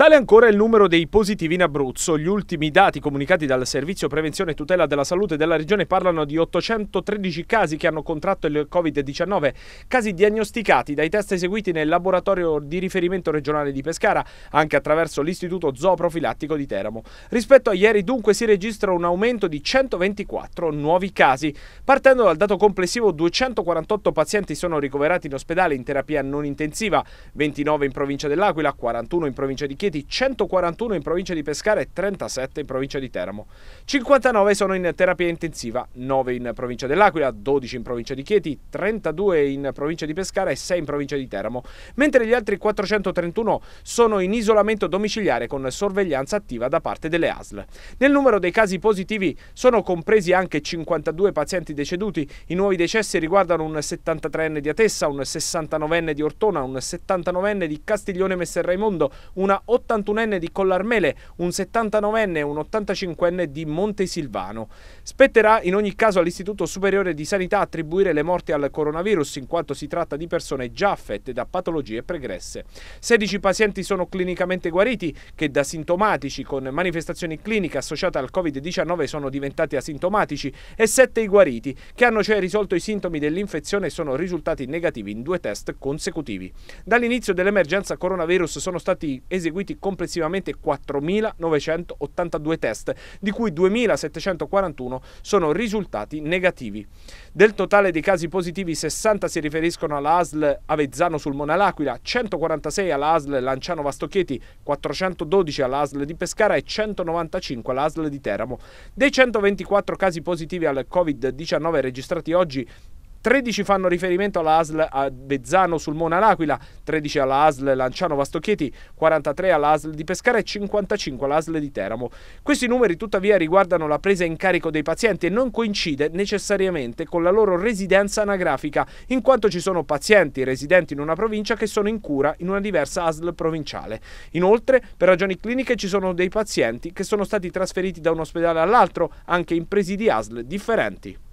Sale ancora il numero dei positivi in Abruzzo. Gli ultimi dati comunicati dal Servizio Prevenzione e Tutela della Salute della Regione parlano di 813 casi che hanno contratto il Covid-19, casi diagnosticati dai test eseguiti nel laboratorio di riferimento regionale di Pescara, anche attraverso l'Istituto Zooprofilattico di Teramo. Rispetto a ieri dunque si registra un aumento di 124 nuovi casi. Partendo dal dato complessivo 248 pazienti sono ricoverati in ospedale in terapia non intensiva, 29 in provincia dell'Aquila, 41 in provincia di Chiesa, partiti, 141 in provincia di Pescara e 37 in provincia di Teramo. 59 sono in terapia intensiva, 9 in provincia dell'Aquila, 12 in provincia di Chieti, 32 in provincia di Pescara e 6 in provincia di Teramo, mentre gli altri 431 sono in isolamento domiciliare con sorveglianza attiva da parte delle ASL. Nel numero dei casi positivi sono compresi anche 52 pazienti deceduti, i nuovi decessi riguardano un 73enne di Atessa, un 69enne di Ortona, un 79enne di Castiglione Messer Raimondo, una 80 81enne di Collarmele, un 79enne e un 85enne di Montesilvano. Spetterà in ogni caso all'Istituto Superiore di Sanità attribuire le morti al coronavirus in quanto si tratta di persone già affette da patologie pregresse. 16 pazienti sono clinicamente guariti che da sintomatici con manifestazioni cliniche associate al Covid-19 sono diventati asintomatici e 7 i guariti che hanno cioè risolto i sintomi dell'infezione e sono risultati negativi in due test consecutivi. Dall'inizio dell'emergenza coronavirus sono stati eseguiti eseguiti complessivamente 4.982 test, di cui 2.741 sono risultati negativi. Del totale dei casi positivi 60 si riferiscono alla ASL Avezzano sul Monalaquila, 146 alla ASL Lanciano Vastocchieti, 412 alla ASL di Pescara e 195 alla ASL di Teramo. Dei 124 casi positivi al Covid-19 registrati oggi, 13 fanno riferimento alla ASL a Bezzano sul Mona L'Aquila, 13 alla ASL Lanciano Vastoccheti, 43 alla ASL di Pescara e 55 alla ASL di Teramo. Questi numeri tuttavia riguardano la presa in carico dei pazienti e non coincide necessariamente con la loro residenza anagrafica, in quanto ci sono pazienti residenti in una provincia che sono in cura in una diversa ASL provinciale. Inoltre, per ragioni cliniche ci sono dei pazienti che sono stati trasferiti da un ospedale all'altro, anche in presidi ASL differenti.